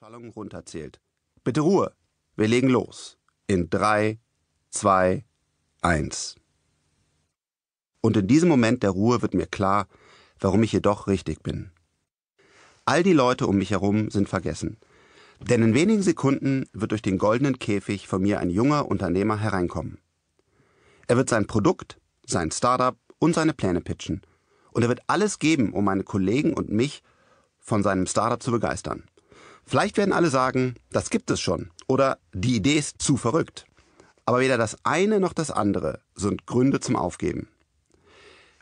Schallung runterzählt. Bitte Ruhe. Wir legen los. In 3, 2, 1. Und in diesem Moment der Ruhe wird mir klar, warum ich jedoch richtig bin. All die Leute um mich herum sind vergessen. Denn in wenigen Sekunden wird durch den goldenen Käfig von mir ein junger Unternehmer hereinkommen. Er wird sein Produkt, sein Startup und seine Pläne pitchen. Und er wird alles geben, um meine Kollegen und mich von seinem Startup zu begeistern. Vielleicht werden alle sagen, das gibt es schon oder die Idee ist zu verrückt. Aber weder das eine noch das andere sind Gründe zum Aufgeben.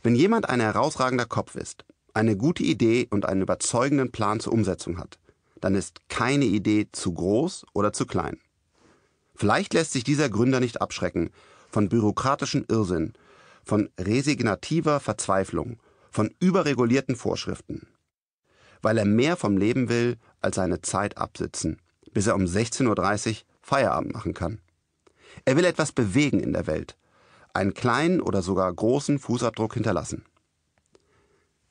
Wenn jemand ein herausragender Kopf ist, eine gute Idee und einen überzeugenden Plan zur Umsetzung hat, dann ist keine Idee zu groß oder zu klein. Vielleicht lässt sich dieser Gründer nicht abschrecken von bürokratischen Irrsinn, von resignativer Verzweiflung, von überregulierten Vorschriften weil er mehr vom Leben will als seine Zeit absitzen, bis er um 16.30 Uhr Feierabend machen kann. Er will etwas bewegen in der Welt, einen kleinen oder sogar großen Fußabdruck hinterlassen.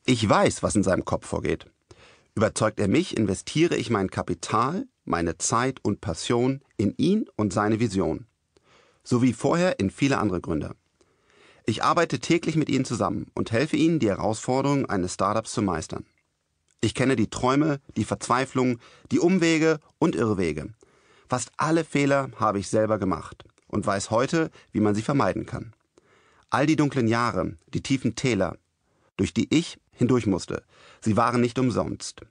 Ich weiß, was in seinem Kopf vorgeht. Überzeugt er mich, investiere ich mein Kapital, meine Zeit und Passion in ihn und seine Vision. So wie vorher in viele andere Gründer. Ich arbeite täglich mit ihnen zusammen und helfe ihnen, die Herausforderungen eines Startups zu meistern. Ich kenne die Träume, die Verzweiflung, die Umwege und Irrwege. Fast alle Fehler habe ich selber gemacht und weiß heute, wie man sie vermeiden kann. All die dunklen Jahre, die tiefen Täler, durch die ich hindurch musste, sie waren nicht umsonst.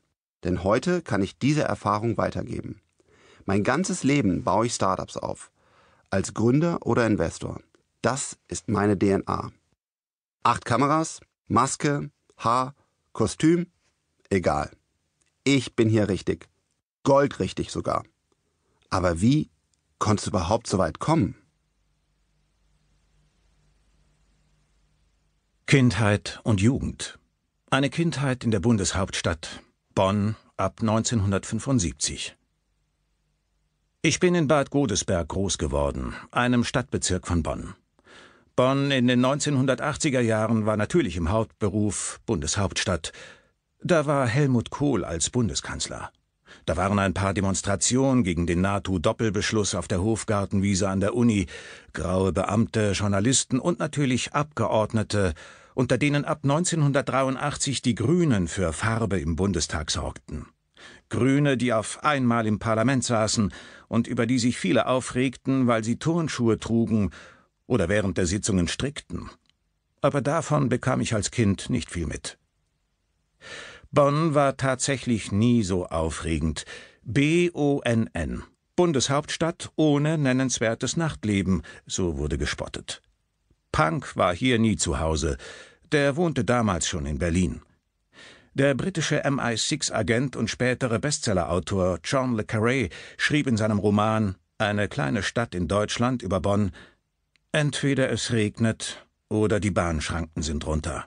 Denn heute kann ich diese Erfahrung weitergeben. Mein ganzes Leben baue ich Startups auf. Als Gründer oder Investor. Das ist meine DNA. Acht Kameras, Maske, Haar, Kostüm Egal. Ich bin hier richtig. Goldrichtig sogar. Aber wie konntest du überhaupt so weit kommen? Kindheit und Jugend. Eine Kindheit in der Bundeshauptstadt Bonn ab 1975. Ich bin in Bad Godesberg groß geworden, einem Stadtbezirk von Bonn. Bonn in den 1980er Jahren war natürlich im Hauptberuf Bundeshauptstadt, da war Helmut Kohl als Bundeskanzler. Da waren ein paar Demonstrationen gegen den NATO-Doppelbeschluss auf der Hofgartenwiese an der Uni, graue Beamte, Journalisten und natürlich Abgeordnete, unter denen ab 1983 die Grünen für Farbe im Bundestag sorgten. Grüne, die auf einmal im Parlament saßen und über die sich viele aufregten, weil sie Turnschuhe trugen oder während der Sitzungen strickten. Aber davon bekam ich als Kind nicht viel mit. Bonn war tatsächlich nie so aufregend. B-O-N-N. Bundeshauptstadt ohne nennenswertes Nachtleben, so wurde gespottet. Punk war hier nie zu Hause. Der wohnte damals schon in Berlin. Der britische MI6-Agent und spätere Bestsellerautor John Le Carré schrieb in seinem Roman Eine kleine Stadt in Deutschland über Bonn: Entweder es regnet oder die Bahnschranken sind runter.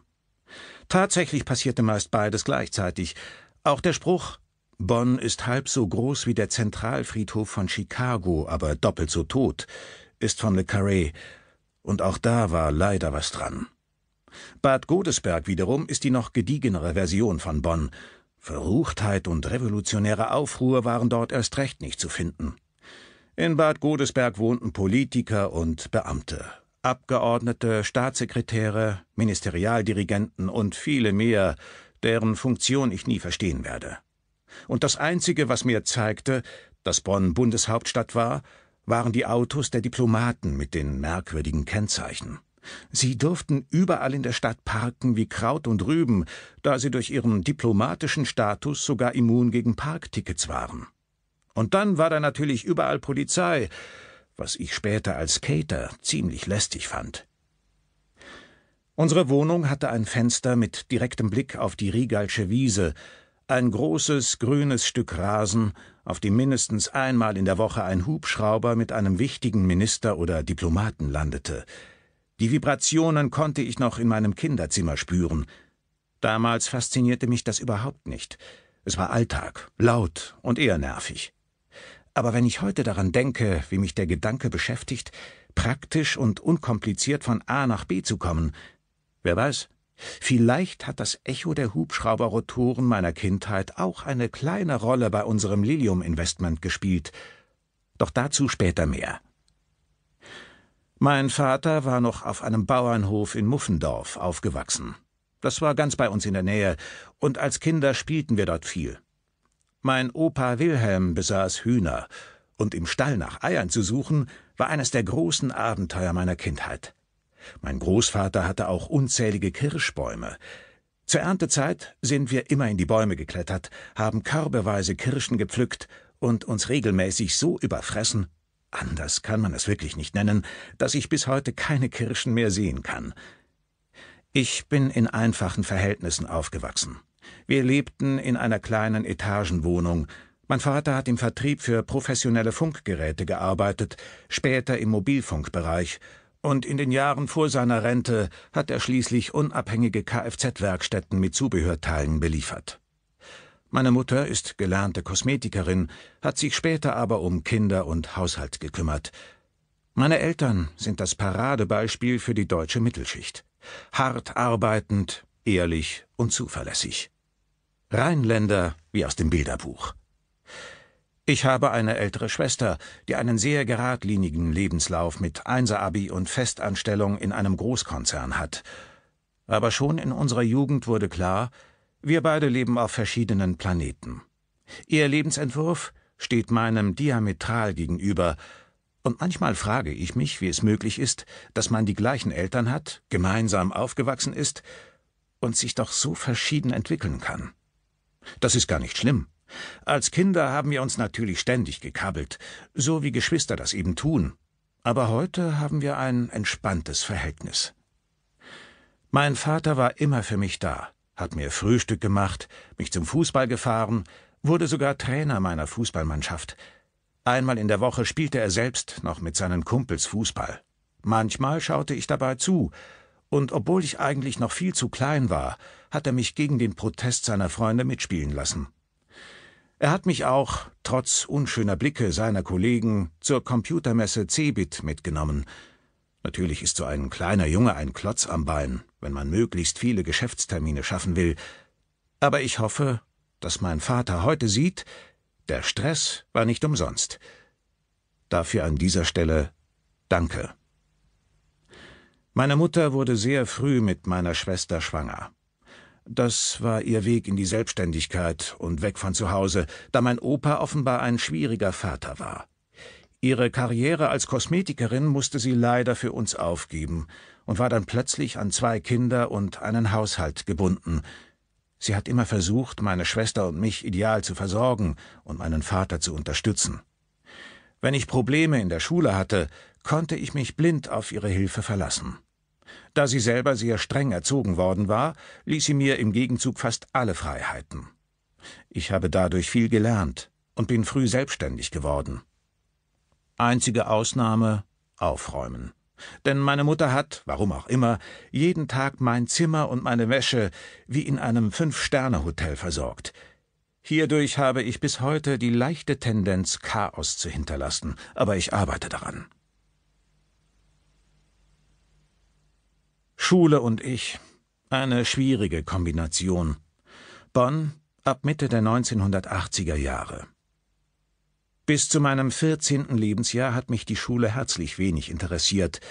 Tatsächlich passierte meist beides gleichzeitig. Auch der Spruch Bonn ist halb so groß wie der Zentralfriedhof von Chicago, aber doppelt so tot, ist von Le Carré, und auch da war leider was dran. Bad Godesberg wiederum ist die noch gediegenere Version von Bonn. Verruchtheit und revolutionäre Aufruhr waren dort erst recht nicht zu finden. In Bad Godesberg wohnten Politiker und Beamte, Abgeordnete, Staatssekretäre, Ministerialdirigenten und viele mehr, deren Funktion ich nie verstehen werde. Und das Einzige, was mir zeigte, dass Bonn Bundeshauptstadt war, waren die Autos der Diplomaten mit den merkwürdigen Kennzeichen. Sie durften überall in der Stadt parken wie Kraut und Rüben, da sie durch ihren diplomatischen Status sogar immun gegen Parktickets waren. Und dann war da natürlich überall Polizei, was ich später als Cater ziemlich lästig fand. Unsere Wohnung hatte ein Fenster mit direktem Blick auf die Riegalsche Wiese, ein großes grünes Stück Rasen, auf dem mindestens einmal in der Woche ein Hubschrauber mit einem wichtigen Minister oder Diplomaten landete. Die Vibrationen konnte ich noch in meinem Kinderzimmer spüren. Damals faszinierte mich das überhaupt nicht. Es war Alltag, laut und eher nervig. Aber wenn ich heute daran denke, wie mich der Gedanke beschäftigt, praktisch und unkompliziert von A nach B zu kommen, wer weiß, vielleicht hat das Echo der Hubschrauberrotoren meiner Kindheit auch eine kleine Rolle bei unserem Lilium-Investment gespielt. Doch dazu später mehr. Mein Vater war noch auf einem Bauernhof in Muffendorf aufgewachsen. Das war ganz bei uns in der Nähe, und als Kinder spielten wir dort viel. Mein Opa Wilhelm besaß Hühner, und im Stall nach Eiern zu suchen, war eines der großen Abenteuer meiner Kindheit. Mein Großvater hatte auch unzählige Kirschbäume. Zur Erntezeit sind wir immer in die Bäume geklettert, haben körbeweise Kirschen gepflückt und uns regelmäßig so überfressen, anders kann man es wirklich nicht nennen, dass ich bis heute keine Kirschen mehr sehen kann. Ich bin in einfachen Verhältnissen aufgewachsen. Wir lebten in einer kleinen Etagenwohnung. Mein Vater hat im Vertrieb für professionelle Funkgeräte gearbeitet, später im Mobilfunkbereich. Und in den Jahren vor seiner Rente hat er schließlich unabhängige Kfz-Werkstätten mit Zubehörteilen beliefert. Meine Mutter ist gelernte Kosmetikerin, hat sich später aber um Kinder und Haushalt gekümmert. Meine Eltern sind das Paradebeispiel für die deutsche Mittelschicht. Hart arbeitend, ehrlich und zuverlässig. Rheinländer wie aus dem Bilderbuch. Ich habe eine ältere Schwester, die einen sehr geradlinigen Lebenslauf mit Einser-Abi und Festanstellung in einem Großkonzern hat. Aber schon in unserer Jugend wurde klar, wir beide leben auf verschiedenen Planeten. Ihr Lebensentwurf steht meinem diametral gegenüber, und manchmal frage ich mich, wie es möglich ist, dass man die gleichen Eltern hat, gemeinsam aufgewachsen ist und sich doch so verschieden entwickeln kann. Das ist gar nicht schlimm. Als Kinder haben wir uns natürlich ständig gekabbelt, so wie Geschwister das eben tun. Aber heute haben wir ein entspanntes Verhältnis. Mein Vater war immer für mich da, hat mir Frühstück gemacht, mich zum Fußball gefahren, wurde sogar Trainer meiner Fußballmannschaft. Einmal in der Woche spielte er selbst noch mit seinen Kumpels Fußball. Manchmal schaute ich dabei zu, und obwohl ich eigentlich noch viel zu klein war, hat er mich gegen den Protest seiner Freunde mitspielen lassen. Er hat mich auch, trotz unschöner Blicke seiner Kollegen, zur Computermesse Cebit mitgenommen. Natürlich ist so ein kleiner Junge ein Klotz am Bein, wenn man möglichst viele Geschäftstermine schaffen will. Aber ich hoffe, dass mein Vater heute sieht, der Stress war nicht umsonst. Dafür an dieser Stelle Danke. Meine Mutter wurde sehr früh mit meiner Schwester schwanger. Das war ihr Weg in die Selbstständigkeit und weg von zu Hause, da mein Opa offenbar ein schwieriger Vater war. Ihre Karriere als Kosmetikerin musste sie leider für uns aufgeben und war dann plötzlich an zwei Kinder und einen Haushalt gebunden. Sie hat immer versucht, meine Schwester und mich ideal zu versorgen und meinen Vater zu unterstützen. Wenn ich Probleme in der Schule hatte, konnte ich mich blind auf ihre Hilfe verlassen. Da sie selber sehr streng erzogen worden war, ließ sie mir im Gegenzug fast alle Freiheiten. Ich habe dadurch viel gelernt und bin früh selbstständig geworden. Einzige Ausnahme aufräumen. Denn meine Mutter hat, warum auch immer, jeden Tag mein Zimmer und meine Wäsche wie in einem Fünf-Sterne-Hotel versorgt. Hierdurch habe ich bis heute die leichte Tendenz, Chaos zu hinterlassen, aber ich arbeite daran. Schule und ich. Eine schwierige Kombination. Bonn ab Mitte der 1980er Jahre. Bis zu meinem 14. Lebensjahr hat mich die Schule herzlich wenig interessiert.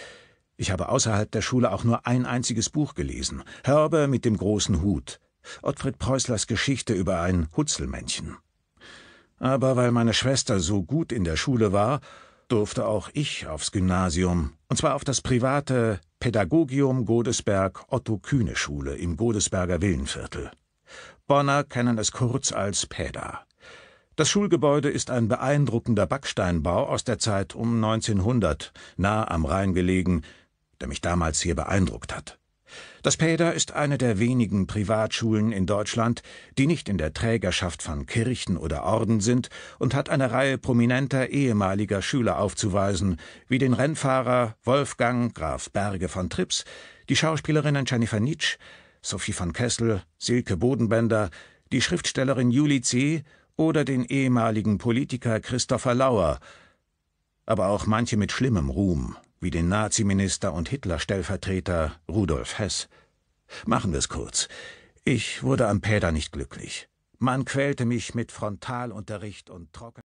Ich habe außerhalb der Schule auch nur ein einziges Buch gelesen: Hörbe mit dem großen Hut. Ottfried Preußlers Geschichte über ein Hutzelmännchen. Aber weil meine Schwester so gut in der Schule war, durfte auch ich aufs Gymnasium, und zwar auf das private Pädagogium Godesberg Otto Kühne Schule im Godesberger Villenviertel. Bonner kennen es kurz als Päda. Das Schulgebäude ist ein beeindruckender Backsteinbau aus der Zeit um 1900, nah am Rhein gelegen, der mich damals hier beeindruckt hat. Das Päder ist eine der wenigen Privatschulen in Deutschland, die nicht in der Trägerschaft von Kirchen oder Orden sind und hat eine Reihe prominenter ehemaliger Schüler aufzuweisen, wie den Rennfahrer Wolfgang Graf Berge von Trips, die Schauspielerinnen Jennifer Nitsch, Sophie von Kessel, Silke Bodenbender, die Schriftstellerin Julie C. oder den ehemaligen Politiker Christopher Lauer, aber auch manche mit schlimmem Ruhm wie den Naziminister und Hitler-Stellvertreter Rudolf Hess. Machen wir's kurz. Ich wurde am Päder nicht glücklich. Man quälte mich mit Frontalunterricht und trocken